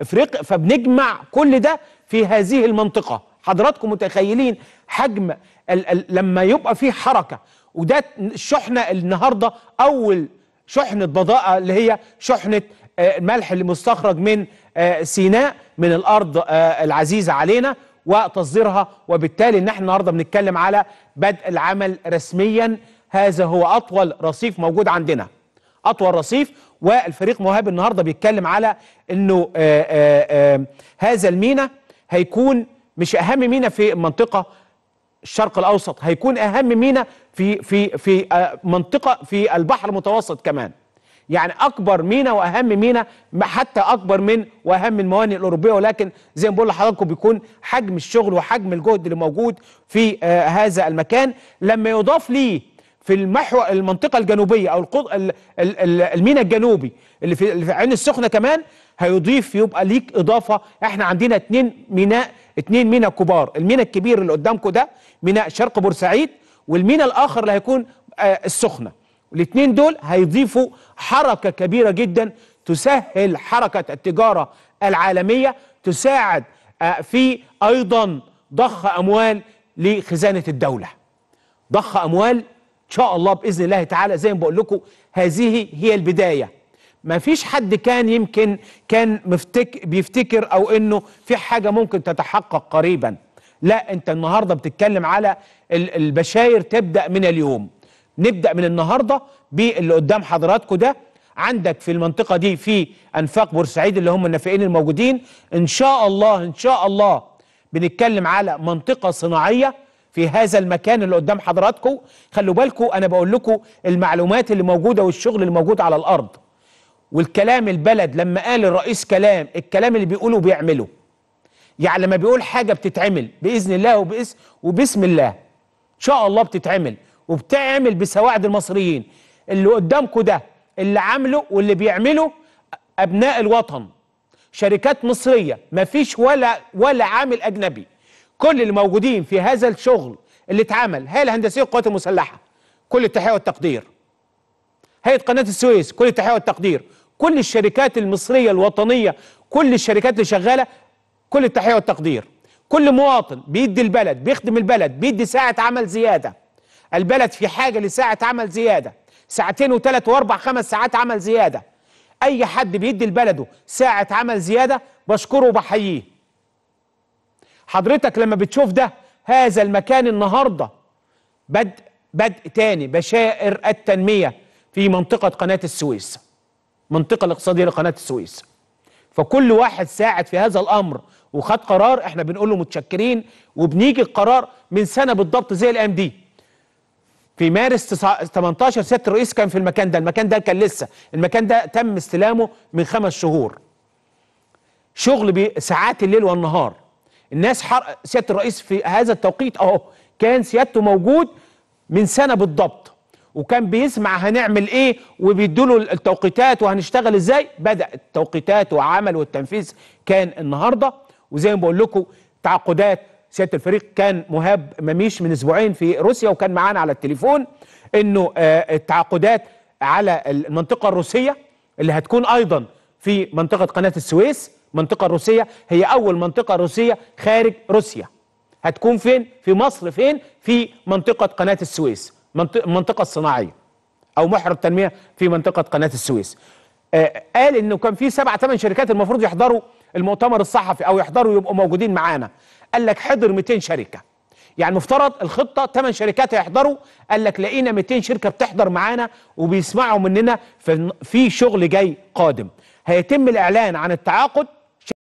افريقيا فبنجمع كل ده في هذه المنطقه حضراتكم متخيلين حجم الـ الـ لما يبقى في حركه وده الشحنه النهارده اول شحنه بضائع اللي هي شحنه آه، الملح اللي مستخرج من آه، سيناء من الارض آه، العزيزه علينا وتصديرها وبالتالي ان احنا النهارده بنتكلم على بدء العمل رسميا هذا هو اطول رصيف موجود عندنا اطول رصيف والفريق مهاب النهارده بيتكلم على انه آآ آه، آآ آه، آه، هذا المينا هيكون مش اهم مينا في المنطقه الشرق الاوسط هيكون اهم مينا في في في منطقه في البحر المتوسط كمان يعني اكبر مينا واهم مينا حتى اكبر من واهم الموانئ الاوروبيه ولكن زي ما بقول لحضراتكم بيكون حجم الشغل وحجم الجهد اللي موجود في آه هذا المكان لما يضاف ليه في المحور المنطقه الجنوبيه او القض... الميناء الجنوبي اللي في اللي في عين السخنه كمان هيضيف يبقى ليك اضافه احنا عندنا اثنين ميناء اثنين ميناء كبار الميناء الكبير اللي قدامكم ده ميناء شرق بورسعيد والميناء الاخر اللي هيكون آه السخنه الاثنين دول هيضيفوا حركه كبيره جدا تسهل حركه التجاره العالميه تساعد آه في ايضا ضخ اموال لخزانه الدوله ضخ اموال شاء الله باذن الله تعالى زي ما بقول لكم هذه هي البدايه ما فيش حد كان يمكن كان مفتك بيفتكر او انه في حاجه ممكن تتحقق قريبا لا انت النهارده بتتكلم على البشاير تبدا من اليوم نبدا من النهارده باللي قدام حضراتكم ده عندك في المنطقه دي في انفاق بورسعيد اللي هم النافقين الموجودين ان شاء الله ان شاء الله بنتكلم على منطقه صناعيه في هذا المكان اللي قدام حضراتكم خلوا بالكم انا بقول لكم المعلومات اللي موجوده والشغل اللي موجود على الارض والكلام البلد لما قال الرئيس كلام الكلام اللي بيقوله بيعمله يعني لما بيقول حاجه بتتعمل باذن الله وباسم وبسم الله ان شاء الله بتتعمل وبتعمل بسواعد المصريين اللي قدامكم ده اللي عامله واللي بيعمله ابناء الوطن شركات مصريه مفيش ولا ولا عامل اجنبي كل اللي موجودين في هذا الشغل اللي اتعمل هي الهندسيه والقوات المسلحه كل التحيه والتقدير هيئه قناه السويس كل التحيه والتقدير كل الشركات المصريه الوطنيه كل الشركات اللي شغاله كل التحيه والتقدير كل مواطن بيدي البلد بيخدم البلد بيدي ساعه عمل زياده البلد في حاجه لساعه عمل زياده ساعتين وثلاث واربع خمس ساعات عمل زياده اي حد بيدي لبلده ساعه عمل زياده بشكره وبحييه حضرتك لما بتشوف ده هذا المكان النهارده بدء بدء تاني بشائر التنميه في منطقه قناه السويس منطقه الاقتصاديه لقناه السويس فكل واحد ساعد في هذا الامر وخد قرار احنا بنقول له متشكرين وبنيجي القرار من سنه بالضبط زي الام دي في مارس 18 سياده الرئيس كان في المكان ده المكان ده كان لسه المكان ده تم استلامه من خمس شهور شغل بساعات الليل والنهار الناس حر... سياده الرئيس في هذا التوقيت اهو كان سيادته موجود من سنه بالضبط وكان بيسمع هنعمل ايه وبيدوا له التوقيتات وهنشتغل ازاي بدا التوقيتات وعمل والتنفيذ كان النهارده وزي ما بقول لكم تعاقدات سياده الفريق كان مهاب مميش من اسبوعين في روسيا وكان معانا على التليفون انه آه، التعاقدات على المنطقه الروسيه اللي هتكون ايضا في منطقه قناه السويس المنطقة الروسية هي أول منطقة روسية خارج روسيا هتكون فين؟ في مصر فين؟ في منطقة قناة السويس المنطقة الصناعية أو محور التنمية في منطقة قناة السويس آه قال إنه كان في سبع ثمان شركات المفروض يحضروا المؤتمر الصحفي أو يحضروا يبقوا موجودين معانا قال لك حضر 200 شركة يعني مفترض الخطه ثمان شركات هيحضروا قال لك لقينا 200 شركه بتحضر معانا وبيسمعوا مننا في شغل جاي قادم هيتم الاعلان عن التعاقد